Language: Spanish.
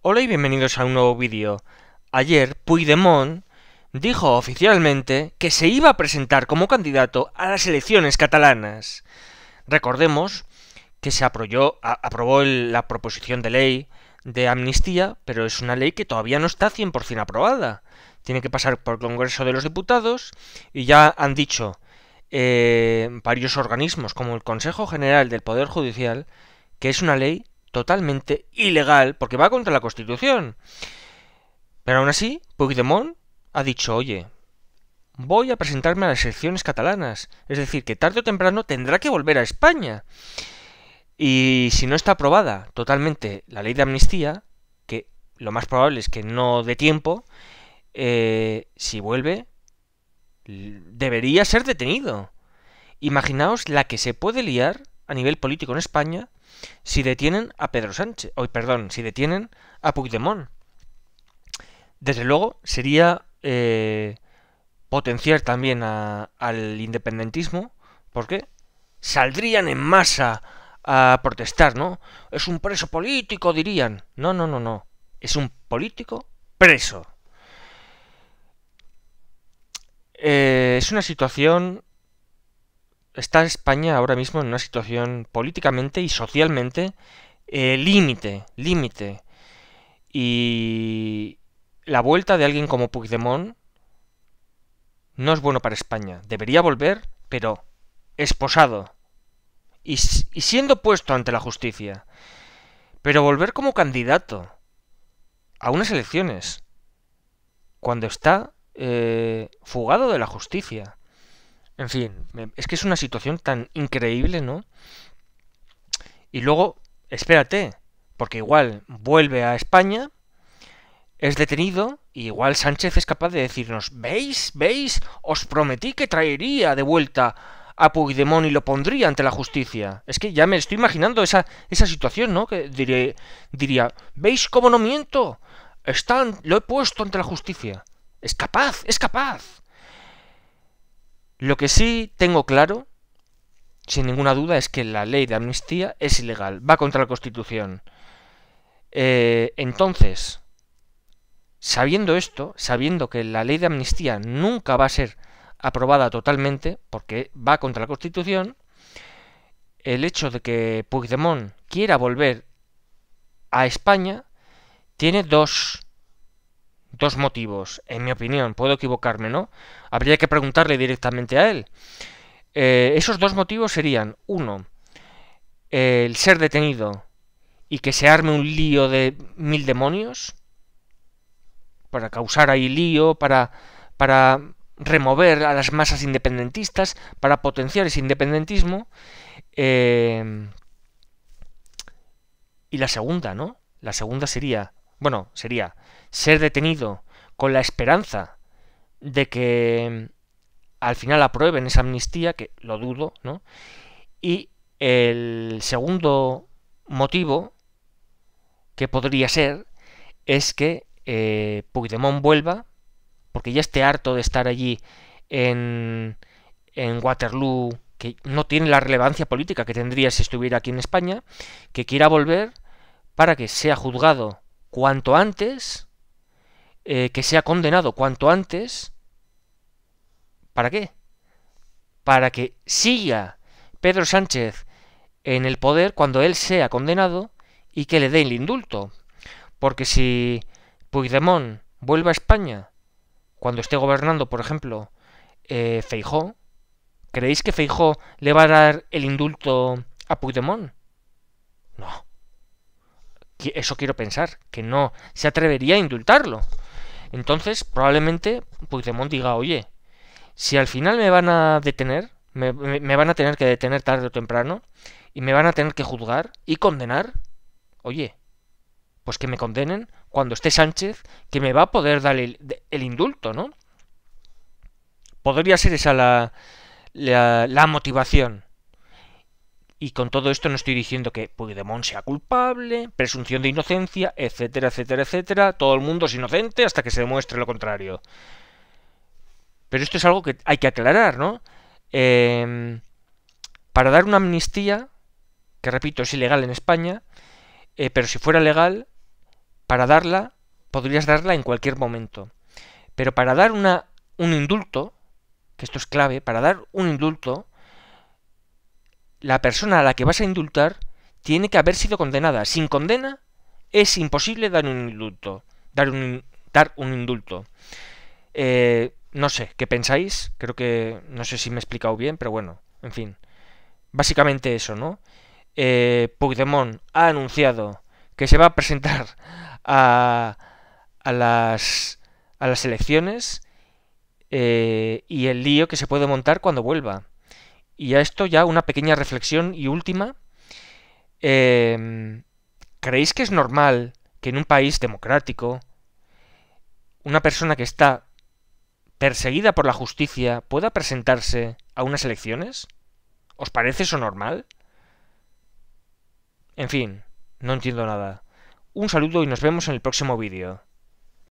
Hola y bienvenidos a un nuevo vídeo. Ayer Puigdemont dijo oficialmente que se iba a presentar como candidato a las elecciones catalanas. Recordemos que se aprobó, la proposición de ley de amnistía, pero es una ley que todavía no está 100% aprobada. Tiene que pasar por el Congreso de los Diputados y ya han dicho eh, varios organismos como el Consejo General del Poder Judicial que es una ley totalmente ilegal porque va contra la Constitución. Pero aún así, Puigdemont ha dicho, oye, voy a presentarme a las elecciones catalanas. Es decir, que tarde o temprano tendrá que volver a España. Y si no está aprobada totalmente la ley de amnistía, que lo más probable es que no dé tiempo, eh, si vuelve, debería ser detenido. Imaginaos la que se puede liar a nivel político en España si detienen a Pedro Sánchez, hoy, perdón, si detienen a Puigdemont. Desde luego sería eh, potenciar también al independentismo, porque saldrían en masa a protestar, ¿no? Es un preso político, dirían. No, no, no, no. Es un político preso. Eh, es una situación está España ahora mismo en una situación políticamente y socialmente eh, límite, límite. Y la vuelta de alguien como Puigdemont no es bueno para España. Debería volver, pero esposado y, y siendo puesto ante la justicia. Pero volver como candidato a unas elecciones cuando está eh, fugado de la justicia. En fin, es que es una situación tan increíble, ¿no? Y luego, espérate, porque igual vuelve a España, es detenido, y igual Sánchez es capaz de decirnos, ¿veis? ¿Veis? Os prometí que traería de vuelta a Puigdemont y lo pondría ante la justicia. Es que ya me estoy imaginando esa, esa situación, ¿no? Que diré, diría, ¿veis cómo no miento? Están, lo he puesto ante la justicia. Es capaz, es capaz. Lo que sí tengo claro, sin ninguna duda, es que la ley de amnistía es ilegal, va contra la Constitución. Eh, entonces, sabiendo esto, sabiendo que la ley de amnistía nunca va a ser aprobada totalmente, porque va contra la Constitución, el hecho de que Puigdemont quiera volver a España tiene dos dos motivos, en mi opinión, puedo equivocarme, ¿no? Habría que preguntarle directamente a él. Eh, esos dos motivos serían, uno, el ser detenido y que se arme un lío de mil demonios, para causar ahí lío, para, para remover a las masas independentistas, para potenciar ese independentismo. Eh, y la segunda, ¿no? La segunda sería bueno, sería ser detenido con la esperanza de que mm, al final aprueben esa amnistía, que lo dudo, ¿no? Y el segundo motivo que podría ser es que eh, Puigdemont vuelva, porque ya esté harto de estar allí en, en Waterloo, que no tiene la relevancia política que tendría si estuviera aquí en España, que quiera volver para que sea juzgado cuanto antes, eh, que sea condenado cuanto antes. ¿Para qué? Para que siga Pedro Sánchez en el poder cuando él sea condenado y que le den el indulto. Porque si Puigdemont vuelve a España cuando esté gobernando, por ejemplo, eh, Feijó, ¿creéis que Feijó le va a dar el indulto a Puigdemont? No eso quiero pensar, que no se atrevería a indultarlo. Entonces, probablemente Puigdemont diga, oye, si al final me van a detener, me, van a tener que detener tarde o temprano, y me van a tener que juzgar y condenar, oye, pues que me condenen cuando esté Sánchez, que me va a poder dar el, el indulto, ¿no? Podría ser esa la, la, la motivación. Y con todo esto no estoy diciendo que Puigdemont sea culpable, presunción de inocencia, etcétera, etcétera, etcétera. Todo el mundo es inocente hasta que se demuestre lo contrario. Pero esto es algo que hay que aclarar, ¿no? Em, para dar una amnistía, que repito, es ilegal en España, eh, pero si fuera legal, para darla, podrías darla en cualquier momento. Pero para dar una, un indulto, que esto es clave, para dar un indulto, la persona a la que vas a indultar tiene que haber sido condenada. Sin condena es imposible dar un indulto. Dar un, dar un indulto. Eh, no sé, ¿qué pensáis? Creo que no sé si me he explicado bien, pero bueno, en fin. Básicamente eso, ¿no? Eh, Puigdemont ha anunciado que se va a presentar a, a, las, a las elecciones eh, y el lío que se puede montar cuando vuelva. Y a esto ya una pequeña reflexión y última. Em, ¿Creéis que es normal que en un país democrático una persona que está perseguida por la justicia pueda presentarse a unas elecciones? ¿Os parece eso normal? En fin, no entiendo nada. Un saludo y nos vemos en el próximo vídeo.